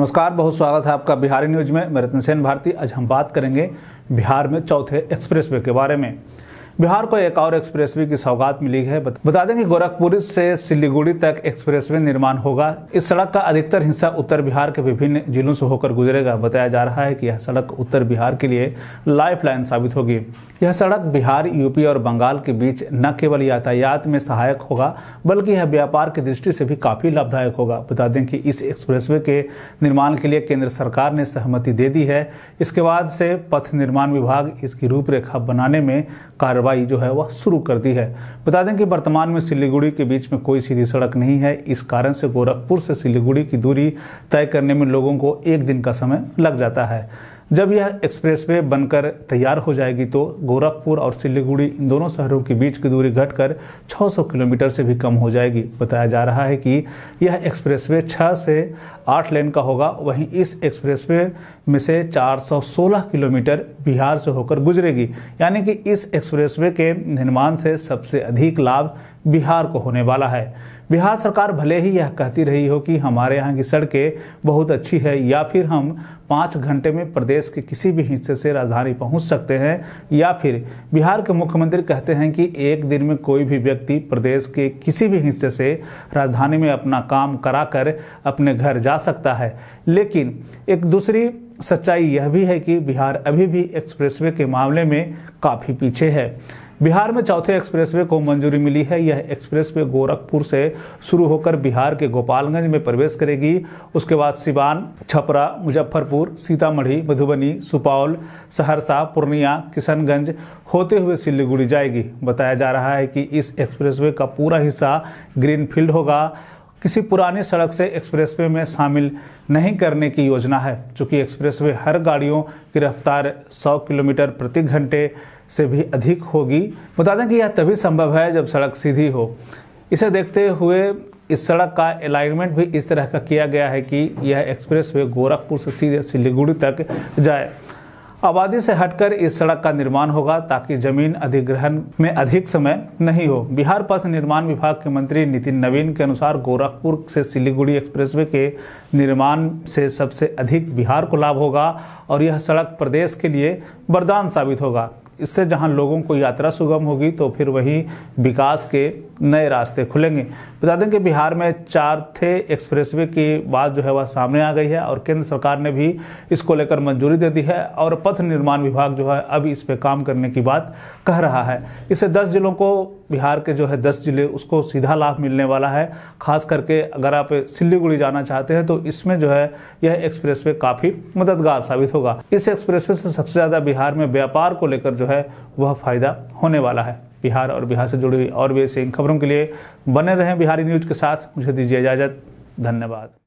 नमस्कार बहुत स्वागत है आपका बिहारी न्यूज में मैं रतन सेन भारती आज हम बात करेंगे बिहार में चौथे एक्सप्रेसवे के बारे में बिहार को एक और एक्सप्रेसवे की सौगात मिली है बता दें कि गोरखपुर से सिलीगुड़ी तक एक्सप्रेसवे निर्माण होगा इस सड़क का अधिकतर हिस्सा उत्तर बिहार के विभिन्न जिलों से होकर गुजरेगा बताया जा रहा है कि यह सड़क उत्तर बिहार के लिए लाइफ लाइन साबित होगी यह सड़क बिहार यूपी और बंगाल के बीच न केवल यातायात में सहायक होगा बल्कि यह व्यापार की दृष्टि से भी काफी लाभदायक होगा बता दें कि इस एक्सप्रेस के निर्माण के लिए केंद्र सरकार ने सहमति दे दी है इसके बाद से पथ निर्माण विभाग इसकी रूपरेखा बनाने में कार्रवाई कार्रवाई जो है वह शुरू कर दी है बता दें कि वर्तमान में सिलीगुड़ी के बीच में कोई सीधी सड़क नहीं है इस कारण से गोरखपुर से सिलीगुड़ी की दूरी तय करने में लोगों को एक दिन का समय लग जाता है जब यह एक्सप्रेसवे बनकर तैयार हो जाएगी तो गोरखपुर और सिलीगुड़ी इन दोनों शहरों के बीच की दूरी घटकर 600 किलोमीटर से भी कम हो जाएगी बताया जा रहा है कि यह एक्सप्रेसवे 6 से 8 लेन का होगा वहीं इस एक्सप्रेसवे में से 416 किलोमीटर बिहार से होकर गुजरेगी यानी कि इस एक्सप्रेसवे के निर्माण से सबसे अधिक लाभ बिहार को होने वाला है बिहार सरकार भले ही यह कहती रही हो कि हमारे यहाँ की सड़कें बहुत अच्छी है या फिर हम पाँच घंटे में प्रदेश के किसी भी हिस्से से राजधानी पहुँच सकते हैं या फिर बिहार के मुख्यमंत्री कहते हैं कि एक दिन में कोई भी व्यक्ति प्रदेश के किसी भी हिस्से से राजधानी में अपना काम करा कर अपने घर जा सकता है लेकिन एक दूसरी सच्चाई यह भी है कि बिहार अभी भी एक्सप्रेसवे के मामले में काफ़ी पीछे है बिहार में चौथे एक्सप्रेसवे को मंजूरी मिली है यह एक्सप्रेसवे गोरखपुर से शुरू होकर बिहार के गोपालगंज में प्रवेश करेगी उसके बाद सिवान छपरा मुजफ्फरपुर सीतामढ़ी मधुबनी सुपौल सहरसा पूर्णिया किशनगंज होते हुए सिलीगुड़ी जाएगी बताया जा रहा है कि इस एक्सप्रेसवे का पूरा हिस्सा ग्रीनफील्ड होगा किसी पुरानी सड़क से एक्सप्रेसवे में शामिल नहीं करने की योजना है चूँकि एक्सप्रेसवे हर गाड़ियों की रफ्तार 100 किलोमीटर प्रति घंटे से भी अधिक होगी बता दें कि यह तभी संभव है जब सड़क सीधी हो इसे देखते हुए इस सड़क का अलाइनमेंट भी इस तरह का किया गया है कि यह एक्सप्रेसवे गोरखपुर से सीधे सिलीगुड़ी तक जाए आबादी से हटकर इस सड़क का निर्माण होगा ताकि जमीन अधिग्रहण में अधिक समय नहीं हो बिहार पथ निर्माण विभाग के मंत्री नितिन नवीन के अनुसार गोरखपुर से सिलीगुड़ी एक्सप्रेसवे के निर्माण से सबसे अधिक बिहार को लाभ होगा और यह सड़क प्रदेश के लिए वरदान साबित होगा इससे जहां लोगों को यात्रा सुगम होगी तो फिर वहीं विकास के नए रास्ते खुलेंगे बता दें कि बिहार में चार थे एक्सप्रेसवे की बात जो है वह सामने आ गई है और केंद्र सरकार ने भी इसको लेकर मंजूरी दे दी है और पथ निर्माण विभाग जो है अभी इस पर काम करने की बात कह रहा है इससे दस जिलों को बिहार के जो है दस जिले उसको सीधा लाभ मिलने वाला है खास करके अगर आप सिल्लीगुड़ी जाना चाहते हैं तो इसमें जो है यह एक्सप्रेसवे काफ़ी मददगार साबित होगा इस एक्सप्रेसवे से सबसे ज़्यादा बिहार में व्यापार को लेकर जो है वह फ़ायदा होने वाला है बिहार और बिहार से जुड़ी और भी ऐसी खबरों के लिए बने रहें बिहारी न्यूज़ के साथ मुझे दीजिए इजाज़त धन्यवाद